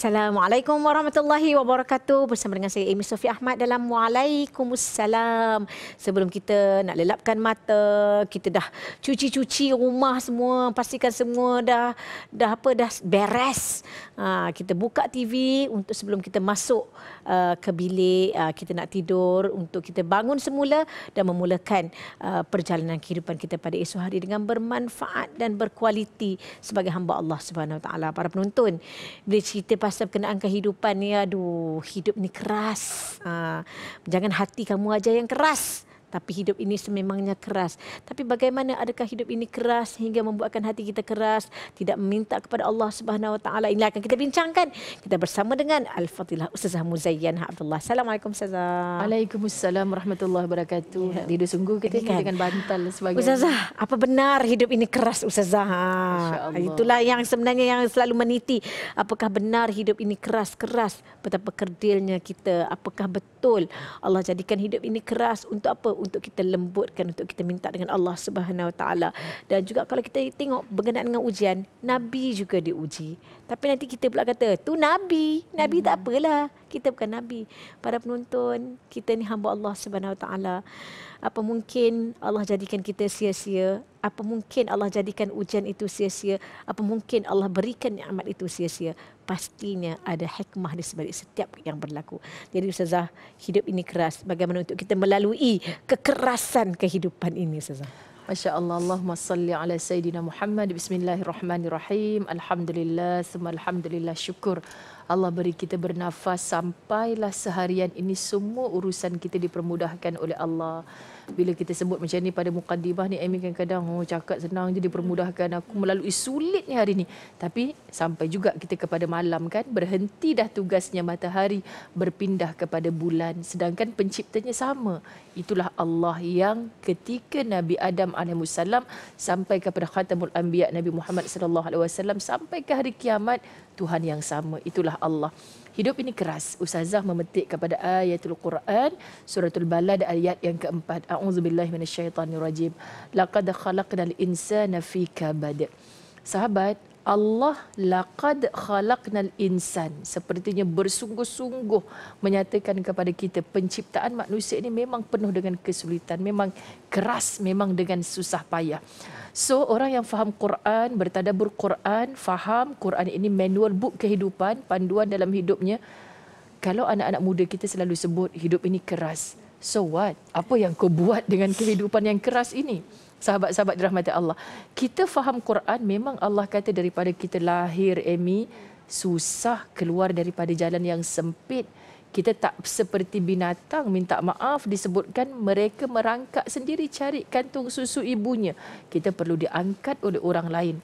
Assalamualaikum warahmatullahi wabarakatuh. Bersama dengan saya Amy Sofi Ahmad dalam Waalaikumsalam. Sebelum kita nak lelapkan mata, kita dah cuci-cuci rumah semua, pastikan semua dah dah apa dah beres. Ha, kita buka TV untuk sebelum kita masuk Uh, ke bilik uh, kita nak tidur untuk kita bangun semula dan memulakan uh, perjalanan kehidupan kita pada esok hari dengan bermanfaat dan berkualiti sebagai hamba Allah Subhanahu Wa Taala para penonton bila cerita pasal kenaan kehidupan ni aduh hidup ni keras ah, jangan hati kamu aja yang keras tapi hidup ini sememangnya keras. Tapi bagaimana adakah hidup ini keras sehingga membuatkan hati kita keras, tidak meminta kepada Allah Subhanahu Wa Ini akan kita bincangkan. Kita bersama dengan Al Fatihah Ustazah Muzayyan Abdullah. Assalamualaikum Ustazah. Waalaikumsalam warahmatullahi wabarakatuh. Ya. Tidur sungguh kita kan. dengan bantal sebagainya. Ustazah, apa benar hidup ini keras Ustazah? Ha. Itulah yang sebenarnya yang selalu meniti. Apakah benar hidup ini keras-keras? Betapa kerdilnya kita. Apakah betul Allah jadikan hidup ini keras untuk apa? untuk kita lembutkan untuk kita minta dengan Allah Subhanahu Wa Taala dan juga kalau kita tengok berkenaan dengan ujian nabi juga diuji tapi nanti kita pula kata tu nabi nabi hmm. tak apalah kita bukan nabi para penonton kita ni hamba Allah Subhanahu Wa Taala apa mungkin Allah jadikan kita sia-sia apa mungkin Allah jadikan ujian itu sia-sia apa mungkin Allah berikan nikmat itu sia-sia pastinya ada hikmah di sebalik setiap yang berlaku. Jadi Ustazah, hidup ini keras. Bagaimana untuk kita melalui kekerasan kehidupan ini Ustazah? Masya Allah, Allahumma salli ala Sayyidina Muhammad. Bismillahirrahmanirrahim. Alhamdulillah, semua alhamdulillah syukur. Allah beri kita bernafas sampailah seharian ini semua urusan kita dipermudahkan oleh Allah. Bila kita sebut macam ni pada mukadimah ni Amy kadang-kadang oh, cakap senang je dipermudahkan aku melalui sulit ni hari ni. Tapi sampai juga kita kepada malam kan berhenti dah tugasnya matahari berpindah kepada bulan. Sedangkan penciptanya sama. Itulah Allah yang ketika Nabi Adam AS sampai kepada khatamul anbiya Nabi Muhammad sallallahu alaihi wasallam sampai ke hari kiamat Tuhan yang sama. Itulah Allah. Hidup ini keras. Ustazah memetik kepada ayatul Quran, suratul Balad ayat yang keempat. A'udzubillahi minasyaitanirrajim. Laqad khalaqnal insana fi kabad. Sahabat, Allah laqad khalaqnal insan sepertinya bersungguh-sungguh menyatakan kepada kita penciptaan manusia ini memang penuh dengan kesulitan memang keras memang dengan susah payah so orang yang faham Quran bertadabbur Quran faham Quran ini manual book kehidupan panduan dalam hidupnya kalau anak-anak muda kita selalu sebut hidup ini keras so what apa yang kau buat dengan kehidupan yang keras ini sahabat-sahabat dirahmati Allah. Kita faham Quran memang Allah kata daripada kita lahir Emi susah keluar daripada jalan yang sempit. Kita tak seperti binatang minta maaf disebutkan mereka merangkak sendiri cari kantung susu ibunya. Kita perlu diangkat oleh orang lain.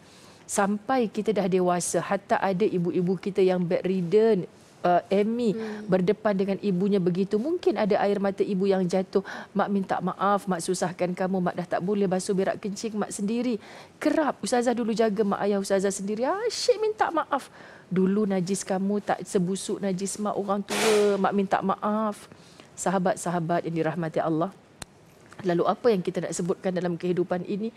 Sampai kita dah dewasa, hatta ada ibu-ibu kita yang bedridden, uh, Amy e hmm. berdepan dengan ibunya begitu. Mungkin ada air mata ibu yang jatuh. Mak minta maaf, mak susahkan kamu, mak dah tak boleh basuh berak kencing mak sendiri. Kerap ustazah dulu jaga mak ayah ustazah sendiri. Asyik minta maaf. Dulu najis kamu tak sebusuk najis mak orang tua. Mak minta maaf. Sahabat-sahabat yang dirahmati Allah. Lalu apa yang kita nak sebutkan dalam kehidupan ini?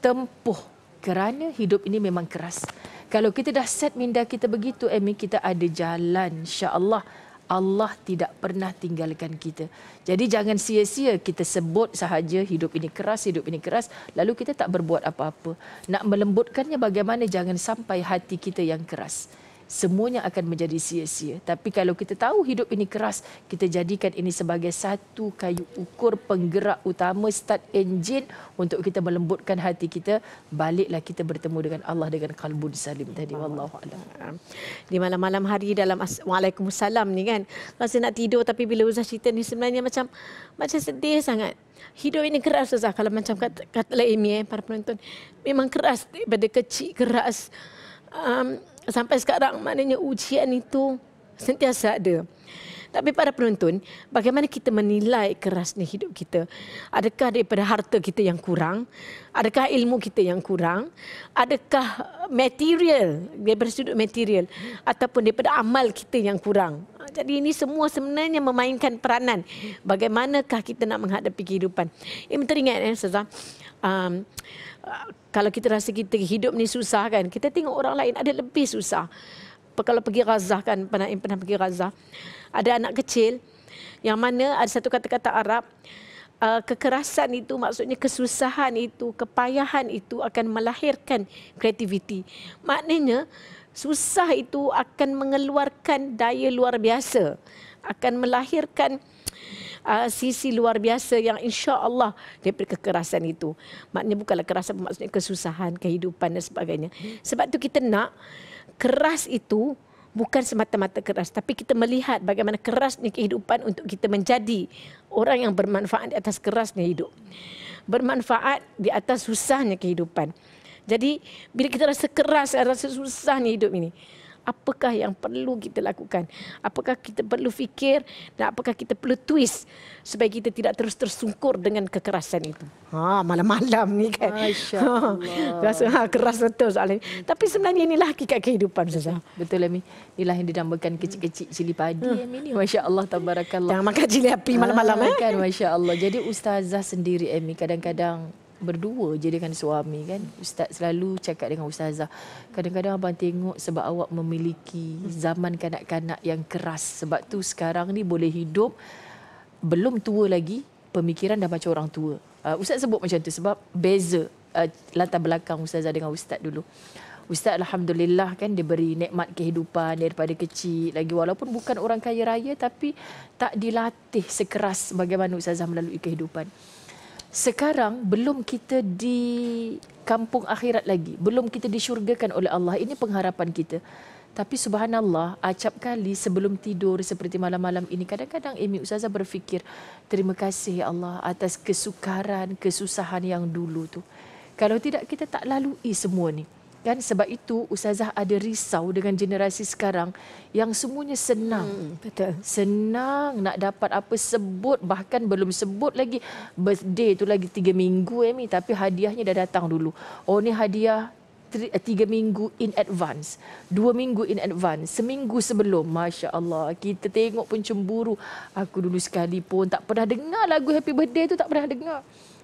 Tempuh kerana hidup ini memang keras. Kalau kita dah set minda kita begitu, Amy, eh, kita ada jalan. InsyaAllah Allah tidak pernah tinggalkan kita. Jadi jangan sia-sia kita sebut sahaja hidup ini keras, hidup ini keras, lalu kita tak berbuat apa-apa. Nak melembutkannya bagaimana jangan sampai hati kita yang keras semuanya akan menjadi sia-sia. Tapi kalau kita tahu hidup ini keras, kita jadikan ini sebagai satu kayu ukur penggerak utama start engine untuk kita melembutkan hati kita, baliklah kita bertemu dengan Allah dengan kalbu salim tadi wallahu Di malam-malam hari dalam Waalaikumsalam ni kan, rasa nak tidur tapi bila Ustaz cerita ni sebenarnya macam macam sedih sangat. Hidup ini keras Ustaz kalau macam kata, kata Amy eh, para penonton. Memang keras daripada kecil keras. Um, sampai sekarang maknanya ujian itu sentiasa ada. Tapi para penonton, bagaimana kita menilai kerasnya hidup kita? Adakah daripada harta kita yang kurang? Adakah ilmu kita yang kurang? Adakah material, daripada sudut material? Ataupun daripada amal kita yang kurang? Jadi ini semua sebenarnya memainkan peranan. Bagaimanakah kita nak menghadapi kehidupan? Ini teringat, ya, Sazam. Um, kalau kita rasa kita hidup ni susah kan, kita tengok orang lain ada lebih susah. Kalau pergi razah kan, pernah, pernah pergi razah. Ada anak kecil yang mana ada satu kata-kata Arab, uh, kekerasan itu maksudnya kesusahan itu, kepayahan itu akan melahirkan kreativiti. Maknanya susah itu akan mengeluarkan daya luar biasa. Akan melahirkan uh, sisi luar biasa yang insya Allah daripada kekerasan itu. Maknanya bukanlah kerasan maksudnya kesusahan, kehidupan dan sebagainya. Sebab tu kita nak keras itu bukan semata-mata keras tapi kita melihat bagaimana kerasnya kehidupan untuk kita menjadi orang yang bermanfaat di atas kerasnya hidup. Bermanfaat di atas susahnya kehidupan. Jadi bila kita rasa keras, rasa susahnya hidup ini, apakah yang perlu kita lakukan apakah kita perlu fikir dan apakah kita perlu twist supaya kita tidak terus tersungkur dengan kekerasan itu ha malam-malam ni kan rasa ha, keras betul soalan ini tapi sebenarnya inilah hakikat kehidupan Ustazah betul Amin inilah yang didambakan kecil-kecil cili padi hmm. masya-Allah tabarakallah jangan makan cili api malam-malam ha, kan masya-Allah jadi ustazah sendiri Amin kadang-kadang berdua je dengan suami kan. Ustaz selalu cakap dengan ustazah, kadang-kadang abang tengok sebab awak memiliki zaman kanak-kanak yang keras. Sebab tu sekarang ni boleh hidup belum tua lagi, pemikiran dah macam orang tua. Uh, ustaz sebut macam tu sebab beza uh, latar belakang ustazah dengan ustaz dulu. Ustaz alhamdulillah kan dia beri nikmat kehidupan daripada kecil lagi walaupun bukan orang kaya raya tapi tak dilatih sekeras bagaimana ustazah melalui kehidupan sekarang belum kita di kampung akhirat lagi. Belum kita disyurgakan oleh Allah. Ini pengharapan kita. Tapi subhanallah, acap kali sebelum tidur seperti malam-malam ini, kadang-kadang Amy Ustazah berfikir, terima kasih ya Allah atas kesukaran, kesusahan yang dulu tu. Kalau tidak, kita tak lalui semua ni. Kan sebab itu ustazah ada risau dengan generasi sekarang yang semuanya senang. Hmm, betul. Senang nak dapat apa sebut bahkan belum sebut lagi birthday tu lagi tiga minggu Amy tapi hadiahnya dah datang dulu. Oh ni hadiah eh, tiga minggu in advance. Dua minggu in advance. Seminggu sebelum. Masya Allah. Kita tengok pun cemburu. Aku dulu sekali pun tak pernah dengar lagu Happy Birthday tu. Tak pernah dengar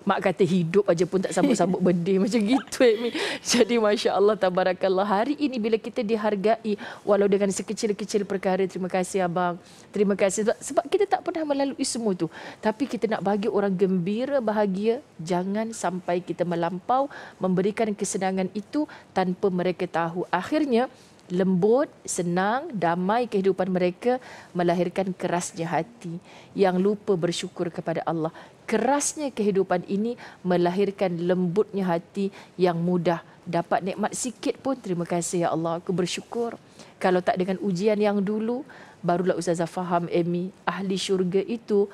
mak kata hidup aja pun tak sambut-sambut bedih macam gitu Amy. Jadi Masya Allah tabarakallah hari ini bila kita dihargai walau dengan sekecil-kecil perkara terima kasih abang. Terima kasih sebab, sebab kita tak pernah melalui semua tu. Tapi kita nak bagi orang gembira bahagia jangan sampai kita melampau memberikan kesenangan itu tanpa mereka tahu. Akhirnya lembut, senang, damai kehidupan mereka melahirkan kerasnya hati yang lupa bersyukur kepada Allah. Kerasnya kehidupan ini melahirkan lembutnya hati yang mudah dapat nikmat sikit pun terima kasih ya Allah aku bersyukur. Kalau tak dengan ujian yang dulu barulah ustazah faham Emmy ahli syurga itu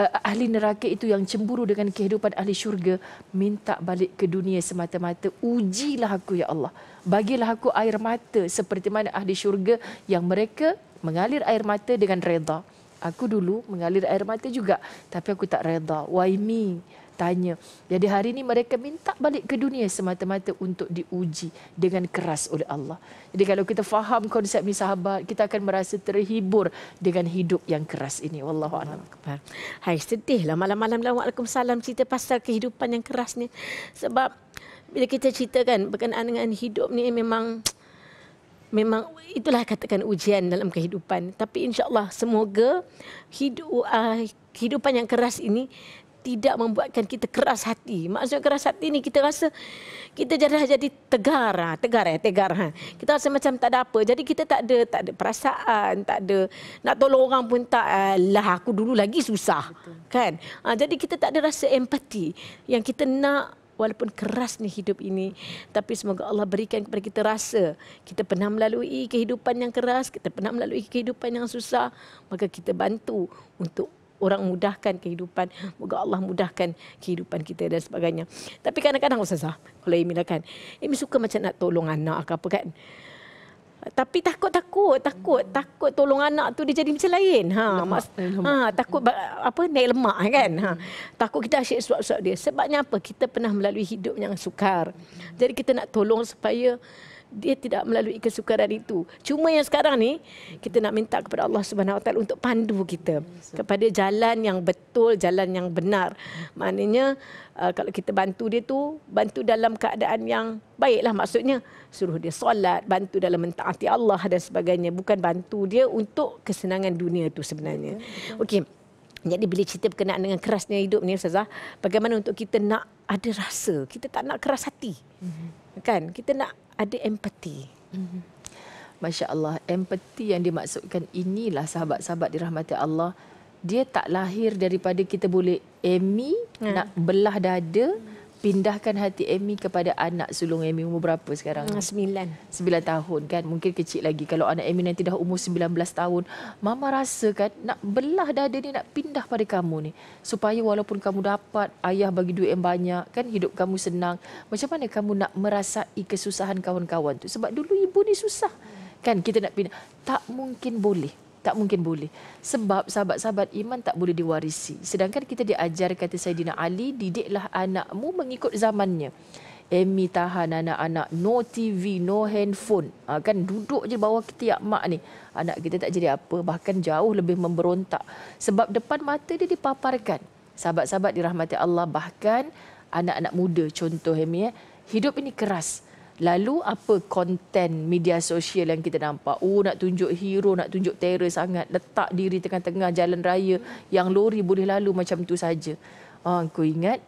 uh, ahli neraka itu yang cemburu dengan kehidupan ahli syurga minta balik ke dunia semata-mata ujilah aku ya Allah bagilah aku air mata seperti mana ahli syurga yang mereka mengalir air mata dengan reda aku dulu mengalir air mata juga tapi aku tak reda why me tanya. Jadi hari ini mereka minta balik ke dunia semata-mata untuk diuji dengan keras oleh Allah. Jadi kalau kita faham konsep ni sahabat, kita akan merasa terhibur dengan hidup yang keras ini. Wallahu a'lam. Hai sedihlah malam-malam lawak Waalaikumsalam cerita pasal kehidupan yang keras ni. Sebab bila kita ceritakan berkenaan dengan hidup ni memang memang itulah katakan ujian dalam kehidupan tapi insyaallah semoga hidup uh, kehidupan yang keras ini tidak membuatkan kita keras hati. Maksud keras hati ni kita rasa kita dah jadi tegar, ha, tegar ya, tegar. Ha. Kita rasa macam tak ada apa. Jadi kita tak ada tak ada perasaan, tak ada nak tolong orang pun tak lah aku dulu lagi susah. Betul. Kan? Ha, jadi kita tak ada rasa empati yang kita nak walaupun keras ni hidup ini tapi semoga Allah berikan kepada kita rasa kita pernah melalui kehidupan yang keras kita pernah melalui kehidupan yang susah maka kita bantu untuk orang mudahkan kehidupan, moga Allah mudahkan kehidupan kita dan sebagainya. Tapi kadang-kadang ustazah, kalau Amy lah kan, Amy suka macam nak tolong anak ke apa kan. Tapi takut-takut, takut, takut tolong anak tu dia jadi macam lain. Ha, lemak, eh, lemak. ha takut apa naik lemak eh, kan. Ha, takut kita asyik suap-suap dia. Sebabnya apa? Kita pernah melalui hidup yang sukar. Jadi kita nak tolong supaya dia tidak melalui kesukaran itu. Cuma yang sekarang ni kita nak minta kepada Allah Subhanahu Wa Taala untuk pandu kita kepada jalan yang betul, jalan yang benar. Maknanya uh, kalau kita bantu dia tu bantu dalam keadaan yang baiklah maksudnya suruh dia solat, bantu dalam mentaati Allah dan sebagainya, bukan bantu dia untuk kesenangan dunia tu sebenarnya. Okey. Jadi bila cerita berkenaan dengan kerasnya hidup ni Ustazah, bagaimana untuk kita nak ada rasa, kita tak nak keras hati. Mm-hmm. Kan? Kita nak ada empati, Mm-hmm. Masya Allah, empati yang dimaksudkan inilah sahabat-sahabat dirahmati Allah. Dia tak lahir daripada kita boleh emi mm. nak belah dada. Mm pindahkan hati Amy kepada anak sulung Amy umur berapa sekarang? Ah, sembilan. Sembilan tahun kan? Mungkin kecil lagi. Kalau anak Amy nanti dah umur sembilan belas tahun, Mama rasa kan nak belah dada ni nak pindah pada kamu ni. Supaya walaupun kamu dapat, ayah bagi duit yang banyak, kan hidup kamu senang. Macam mana kamu nak merasai kesusahan kawan-kawan tu? Sebab dulu ibu ni susah. Kan kita nak pindah. Tak mungkin boleh. Tak mungkin boleh. Sebab sahabat-sahabat iman tak boleh diwarisi. Sedangkan kita diajar, kata Sayyidina Ali, didiklah anakmu mengikut zamannya. Emi tahan anak-anak. No TV, no handphone. Ha, kan duduk je bawah ketiak mak ni. Anak kita tak jadi apa. Bahkan jauh lebih memberontak. Sebab depan mata dia dipaparkan. Sahabat-sahabat dirahmati Allah. Bahkan anak-anak muda contoh Emi Eh, hidup ini keras. Lalu apa konten media sosial yang kita nampak? Oh nak tunjuk hero, nak tunjuk terror sangat. Letak diri tengah-tengah jalan raya yang lori boleh lalu macam tu saja. Ha, oh, aku ingat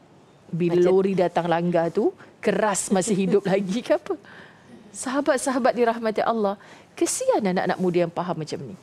bila macam lori datang langgar tu keras masih hidup lagi ke apa? Sahabat-sahabat dirahmati Allah, kesian anak-anak muda yang faham macam ni.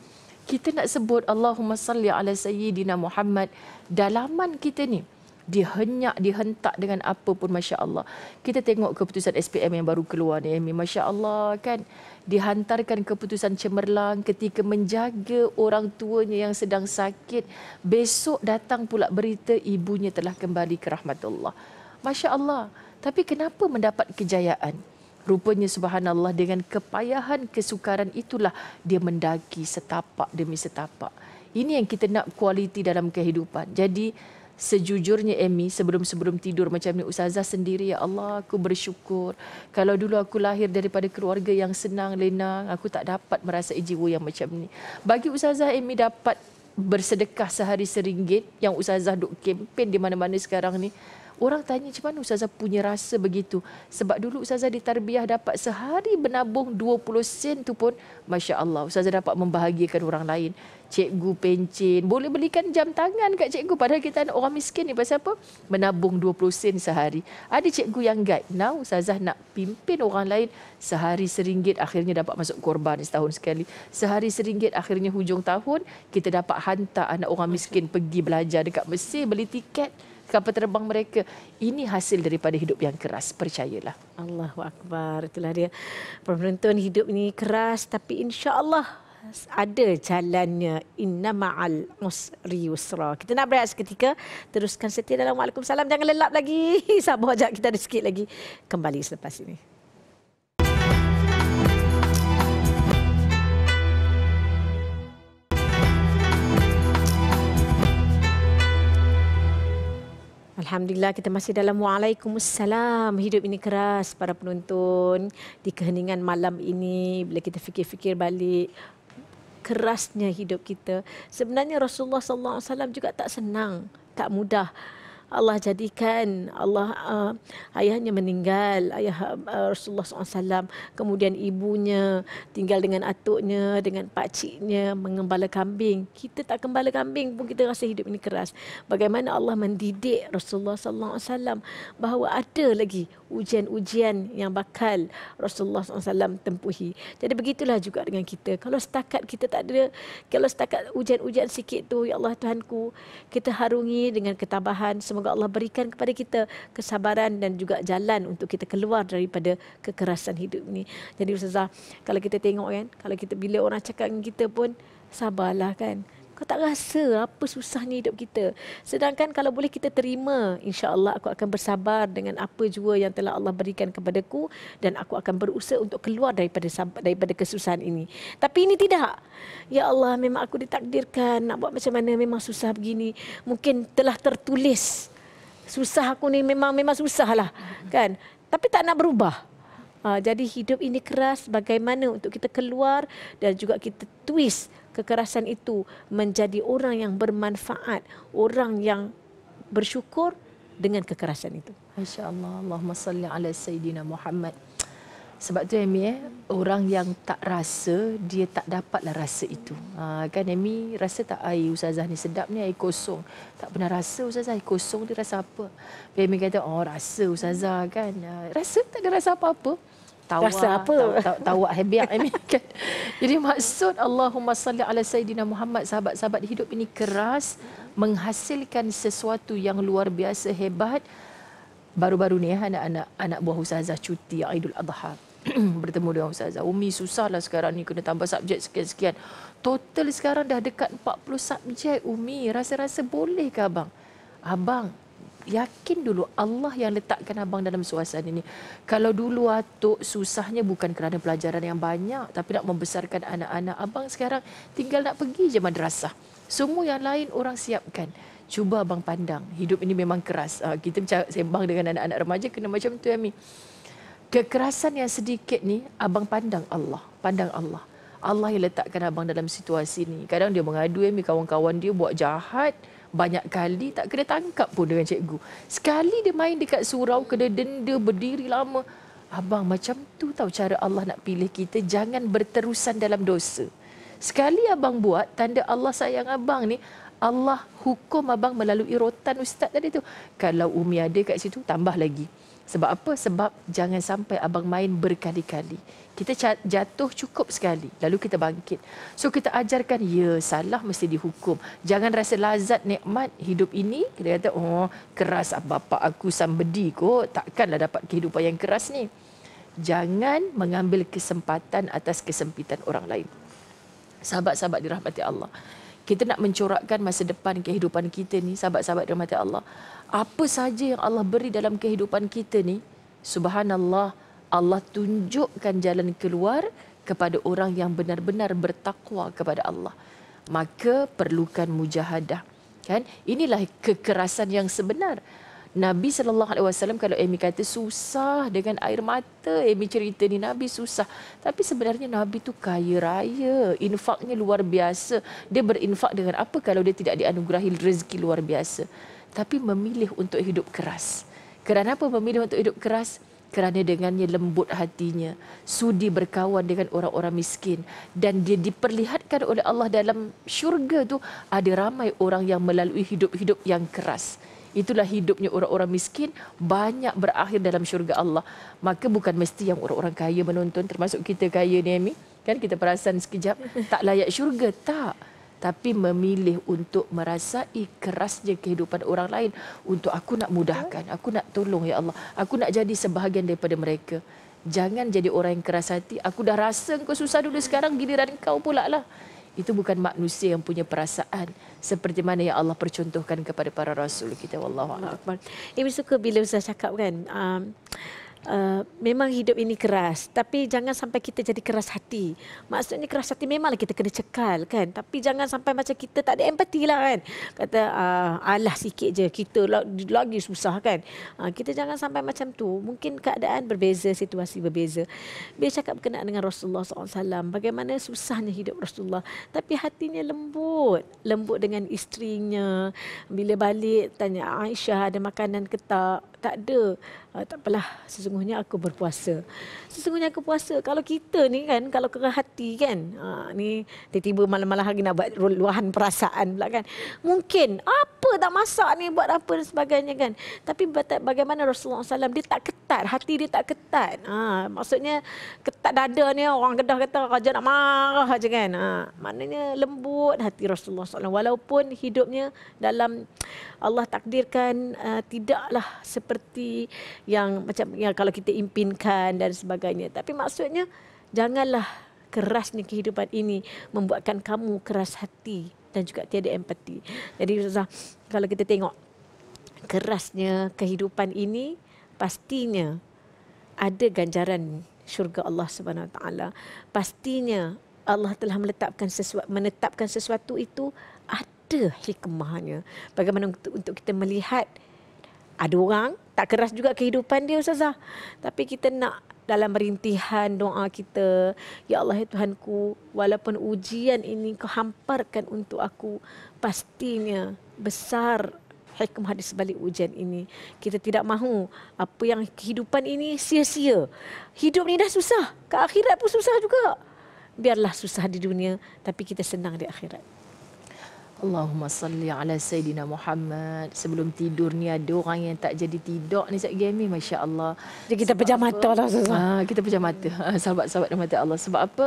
Kita nak sebut Allahumma salli ala sayyidina Muhammad dalaman kita ni dihenyak dihentak dengan apa pun masya Allah kita tengok keputusan SPM yang baru keluar ni Amy masya Allah kan dihantarkan keputusan cemerlang ketika menjaga orang tuanya yang sedang sakit besok datang pula berita ibunya telah kembali ke Allah masya Allah tapi kenapa mendapat kejayaan Rupanya subhanallah dengan kepayahan kesukaran itulah dia mendaki setapak demi setapak. Ini yang kita nak kualiti dalam kehidupan. Jadi sejujurnya Amy sebelum-sebelum tidur macam ni Ustazah sendiri ya Allah aku bersyukur kalau dulu aku lahir daripada keluarga yang senang lenang aku tak dapat merasa jiwa yang macam ni bagi Ustazah Amy dapat bersedekah sehari seringgit yang Ustazah duk kempen di mana-mana sekarang ni Orang tanya macam mana Ustazah punya rasa begitu. Sebab dulu Ustazah ditarbiah dapat sehari menabung 20 sen tu pun. Masya Allah Ustazah dapat membahagiakan orang lain cikgu pencin. Boleh belikan jam tangan kat cikgu. Padahal kita orang miskin ni pasal apa? Menabung 20 sen sehari. Ada cikgu yang guide. Now, Ustazah nak pimpin orang lain sehari seringgit akhirnya dapat masuk korban setahun sekali. Sehari seringgit akhirnya hujung tahun kita dapat hantar anak orang miskin pergi belajar dekat Mesir beli tiket kapal terbang mereka. Ini hasil daripada hidup yang keras, percayalah. Allahu Akbar, itulah dia. Penonton hidup ini keras tapi insya-Allah ada jalannya inna ma'al usri yusra. Kita nak berehat seketika. Teruskan setia dalam Waalaikum Salam. Jangan lelap lagi. Sabar sekejap. Kita ada sikit lagi. Kembali selepas ini. Alhamdulillah kita masih dalam Waalaikumsalam. Hidup ini keras para penonton. Di keheningan malam ini bila kita fikir-fikir balik kerasnya hidup kita. Sebenarnya Rasulullah sallallahu alaihi wasallam juga tak senang, tak mudah. Allah jadikan Allah uh, ayahnya meninggal ayah uh, Rasulullah SAW kemudian ibunya tinggal dengan atuknya dengan pakciknya mengembala kambing kita tak kembali kambing pun kita rasa hidup ini keras bagaimana Allah mendidik Rasulullah SAW bahawa ada lagi ujian-ujian yang bakal Rasulullah SAW tempuhi. Jadi begitulah juga dengan kita. Kalau setakat kita tak ada, kalau setakat ujian-ujian sikit tu, Ya Allah Tuhanku, kita harungi dengan ketabahan. Semoga Allah berikan kepada kita kesabaran dan juga jalan untuk kita keluar daripada kekerasan hidup ini. Jadi Ustazah, kalau kita tengok kan, kalau kita bila orang cakap dengan kita pun, sabarlah kan. Kau tak rasa apa susahnya hidup kita. Sedangkan kalau boleh kita terima, insya-Allah aku akan bersabar dengan apa jua yang telah Allah berikan kepadaku dan aku akan berusaha untuk keluar daripada daripada kesusahan ini. Tapi ini tidak. Ya Allah, memang aku ditakdirkan nak buat macam mana memang susah begini. Mungkin telah tertulis susah aku ni memang memang susahlah kan tapi tak nak berubah ah, jadi hidup ini keras bagaimana untuk kita keluar dan juga kita twist kekerasan itu menjadi orang yang bermanfaat, orang yang bersyukur dengan kekerasan itu. Masya-Allah, Allahumma salli ala sayidina Muhammad. Sebab tu Amy eh, orang yang tak rasa dia tak dapatlah rasa itu. Ha, kan Amy rasa tak air ustazah ni sedap ni air kosong. Tak pernah rasa ustazah air kosong dia rasa apa? Amy kata oh rasa ustazah kan. Ha, rasa tak ada rasa apa-apa tawa rasa apa tawa hebiak ini kan? jadi maksud Allahumma salli ala sayidina Muhammad sahabat-sahabat hidup ini keras menghasilkan sesuatu yang luar biasa hebat baru-baru ni anak-anak eh, anak buah ustazah cuti Aidul Adha bertemu dengan ustazah Umi susah lah sekarang ni kena tambah subjek sekian-sekian total sekarang dah dekat 40 subjek Umi rasa-rasa boleh abang abang yakin dulu Allah yang letakkan abang dalam suasana ini. Kalau dulu atuk susahnya bukan kerana pelajaran yang banyak tapi nak membesarkan anak-anak abang sekarang tinggal nak pergi je madrasah. Semua yang lain orang siapkan. Cuba abang pandang. Hidup ini memang keras. Ah, kita sembang dengan anak-anak remaja kena macam tu Ami. Kekerasan yang sedikit ni abang pandang Allah. Pandang Allah. Allah yang letakkan abang dalam situasi ni. Kadang dia mengadu ya, kawan-kawan dia buat jahat. Banyak kali tak kena tangkap pun dengan cikgu. Sekali dia main dekat surau, kena denda, berdiri lama. Abang macam tu tahu cara Allah nak pilih kita jangan berterusan dalam dosa. Sekali abang buat tanda Allah sayang abang ni, Allah hukum abang melalui rotan ustaz tadi tu. Kalau Umi ada kat situ tambah lagi. Sebab apa? Sebab jangan sampai abang main berkali-kali. Kita jatuh cukup sekali. Lalu kita bangkit. So kita ajarkan, ya salah mesti dihukum. Jangan rasa lazat nikmat hidup ini. Kita kata, oh keras ah, bapak aku sambedi kot. Takkanlah dapat kehidupan yang keras ni. Jangan mengambil kesempatan atas kesempitan orang lain. Sahabat-sahabat dirahmati Allah kita nak mencorakkan masa depan kehidupan kita ni sahabat-sahabat di mata Allah apa saja yang Allah beri dalam kehidupan kita ni subhanallah Allah tunjukkan jalan keluar kepada orang yang benar-benar bertakwa kepada Allah maka perlukan mujahadah kan inilah kekerasan yang sebenar Nabi sallallahu alaihi wasallam kalau Amy kata susah dengan air mata Amy cerita ni Nabi susah tapi sebenarnya Nabi tu kaya raya infaknya luar biasa dia berinfak dengan apa kalau dia tidak dianugerahi rezeki luar biasa tapi memilih untuk hidup keras kerana apa memilih untuk hidup keras kerana dengannya lembut hatinya sudi berkawan dengan orang-orang miskin dan dia diperlihatkan oleh Allah dalam syurga tu ada ramai orang yang melalui hidup-hidup yang keras itulah hidupnya orang-orang miskin banyak berakhir dalam syurga Allah maka bukan mesti yang orang-orang kaya menonton termasuk kita kaya ni Amy kan kita perasan sekejap tak layak syurga tak tapi memilih untuk merasai kerasnya kehidupan orang lain untuk aku nak mudahkan aku nak tolong ya Allah aku nak jadi sebahagian daripada mereka jangan jadi orang yang keras hati aku dah rasa kau susah dulu sekarang giliran kau pula lah itu bukan manusia yang punya perasaan seperti mana yang Allah percontohkan kepada para rasul kita wallahu a'lam. Ibu eh, suka bila Ustaz cakap kan um, uh, memang hidup ini keras tapi jangan sampai kita jadi keras hati maksudnya keras hati memanglah kita kena cekal kan tapi jangan sampai macam kita tak ada empati lah kan kata uh, alah sikit je kita lagi susah kan uh, kita jangan sampai macam tu mungkin keadaan berbeza situasi berbeza dia cakap berkenaan dengan Rasulullah SAW bagaimana susahnya hidup Rasulullah tapi hatinya lembut lembut dengan isterinya bila balik tanya Aisyah ada makanan ke tak tak ada uh, tak apalah sesungguhnya aku berpuasa sesungguhnya aku puasa kalau kita ni kan kalau kerah hati kan uh, ni tiba-tiba malam-malam hari nak buat luahan perasaan pula kan mungkin apa tak masak ni buat apa dan sebagainya kan tapi bagaimana Rasulullah SAW dia tak ketat hati dia tak ketat uh, maksudnya ketat dada ni orang kedah kata raja nak marah je kan uh, maknanya lembut hati Rasulullah SAW walaupun hidupnya dalam Allah takdirkan uh, tidaklah se seperti yang macam yang kalau kita impinkan dan sebagainya. Tapi maksudnya janganlah kerasnya kehidupan ini membuatkan kamu keras hati dan juga tiada empati. Jadi Ustazah, kalau kita tengok kerasnya kehidupan ini pastinya ada ganjaran syurga Allah Subhanahu Wa Taala. Pastinya Allah telah meletakkan sesuatu menetapkan sesuatu itu ada hikmahnya. Bagaimana untuk, untuk kita melihat ada orang tak keras juga kehidupan dia ustazah tapi kita nak dalam rintihan doa kita ya Allah ya Tuhanku walaupun ujian ini kau hamparkan untuk aku pastinya besar hikmah di sebalik ujian ini kita tidak mahu apa yang kehidupan ini sia-sia hidup ini dah susah ke akhirat pun susah juga biarlah susah di dunia tapi kita senang di akhirat Allahumma salli ala Sayyidina Muhammad. Sebelum tidur ni ada orang yang tak jadi tidur ni Ustaz Gemi. Masya Allah. Jadi kita pejam mata lah Ha, kita pejam mata. Ha, sahabat-sahabat dan mata Allah. Sebab apa?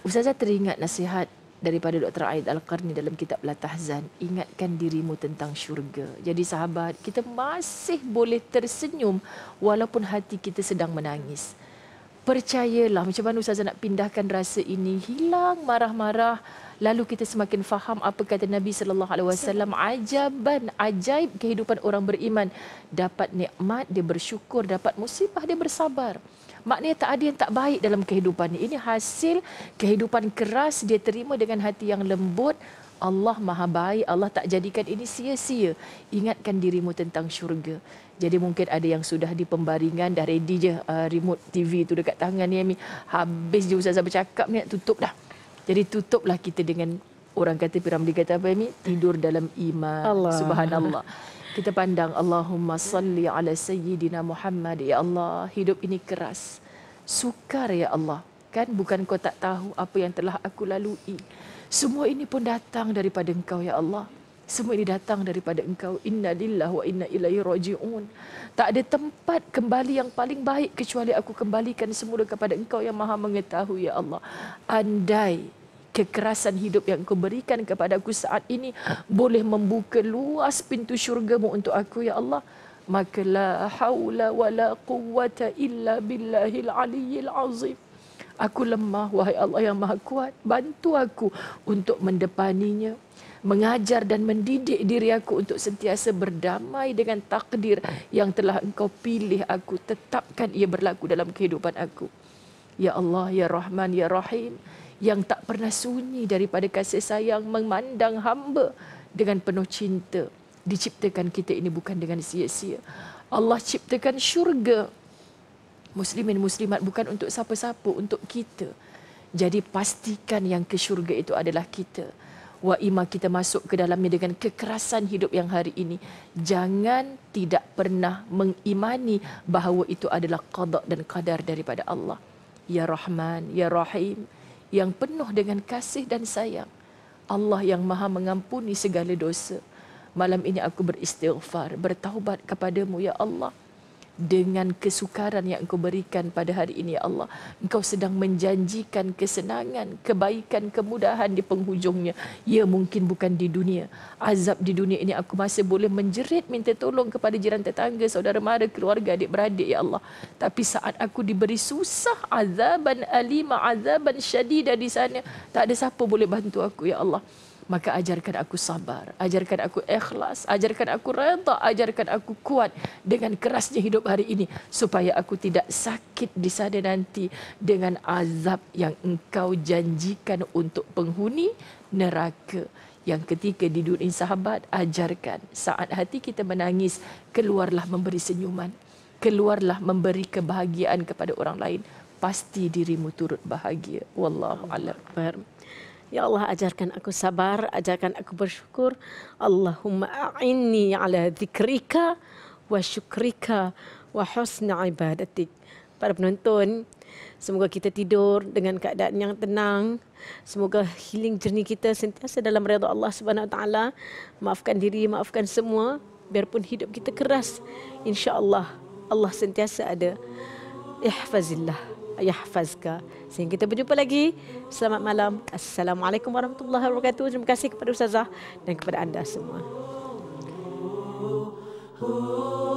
Ustazah teringat nasihat daripada Dr. Aid Al-Qarni dalam kitab Latahzan. Ingatkan dirimu tentang syurga. Jadi sahabat, kita masih boleh tersenyum walaupun hati kita sedang menangis. Percayalah macam mana Ustazah nak pindahkan rasa ini. Hilang marah-marah lalu kita semakin faham apa kata Nabi sallallahu alaihi wasallam ajaban ajaib kehidupan orang beriman dapat nikmat dia bersyukur dapat musibah dia bersabar maknanya tak ada yang tak baik dalam kehidupan ini ini hasil kehidupan keras dia terima dengan hati yang lembut Allah maha baik, Allah tak jadikan ini sia-sia. Ingatkan dirimu tentang syurga. Jadi mungkin ada yang sudah di pembaringan, dah ready je uh, remote TV tu dekat tangan ni. Habis je Ustazah bercakap ni, tutup dah. Jadi tutuplah kita dengan orang kata piramidi kata apa ini tidur dalam iman Allah. subhanallah kita pandang Allahumma salli ala sayyidina Muhammad ya Allah hidup ini keras sukar ya Allah kan bukan kau tak tahu apa yang telah aku lalui semua ini pun datang daripada engkau ya Allah semua ini datang daripada engkau. Inna lillahi wa inna ilaihi raji'un. Tak ada tempat kembali yang paling baik kecuali aku kembalikan semula kepada engkau yang maha mengetahui, Ya Allah. Andai kekerasan hidup yang kau berikan kepada aku saat ini boleh membuka luas pintu syurgamu untuk aku, Ya Allah. Maka la hawla wa la quwata illa billahil aliyyil azim. Aku lemah, wahai Allah yang maha kuat. Bantu aku untuk mendepaninya, mengajar dan mendidik diri aku untuk sentiasa berdamai dengan takdir yang telah engkau pilih aku tetapkan ia berlaku dalam kehidupan aku ya Allah ya Rahman ya Rahim yang tak pernah sunyi daripada kasih sayang memandang hamba dengan penuh cinta diciptakan kita ini bukan dengan sia-sia Allah ciptakan syurga muslimin muslimat bukan untuk siapa-siapa untuk kita jadi pastikan yang ke syurga itu adalah kita wa iman kita masuk ke dalamnya dengan kekerasan hidup yang hari ini jangan tidak pernah mengimani bahawa itu adalah qada dan qadar daripada Allah ya rahman ya rahim yang penuh dengan kasih dan sayang Allah yang maha mengampuni segala dosa malam ini aku beristighfar bertaubat kepadamu ya Allah dengan kesukaran yang engkau berikan pada hari ini ya Allah. Engkau sedang menjanjikan kesenangan, kebaikan, kemudahan di penghujungnya. Ya mungkin bukan di dunia. Azab di dunia ini aku masih boleh menjerit minta tolong kepada jiran tetangga, saudara mara, keluarga, adik-beradik ya Allah. Tapi saat aku diberi susah azaban alima, azaban syadida di sana, tak ada siapa boleh bantu aku ya Allah maka ajarkan aku sabar, ajarkan aku ikhlas, ajarkan aku redha, ajarkan aku kuat dengan kerasnya hidup hari ini supaya aku tidak sakit di sana nanti dengan azab yang engkau janjikan untuk penghuni neraka. Yang ketika di dunia sahabat, ajarkan saat hati kita menangis, keluarlah memberi senyuman, keluarlah memberi kebahagiaan kepada orang lain pasti dirimu turut bahagia wallahu a'lam Ya Allah ajarkan aku sabar, ajarkan aku bersyukur. Allahumma a'inni ala zikrika wa syukrika wa husna ibadatik. Para penonton, semoga kita tidur dengan keadaan yang tenang. Semoga healing jernih kita sentiasa dalam reda Allah Subhanahu taala. Maafkan diri, maafkan semua. Biarpun hidup kita keras, insya-Allah Allah sentiasa ada. Ihfazillah yahfazka. Sehingga kita berjumpa lagi. Selamat malam. Assalamualaikum warahmatullahi wabarakatuh. Terima kasih kepada Ustazah dan kepada anda semua. Oh, oh.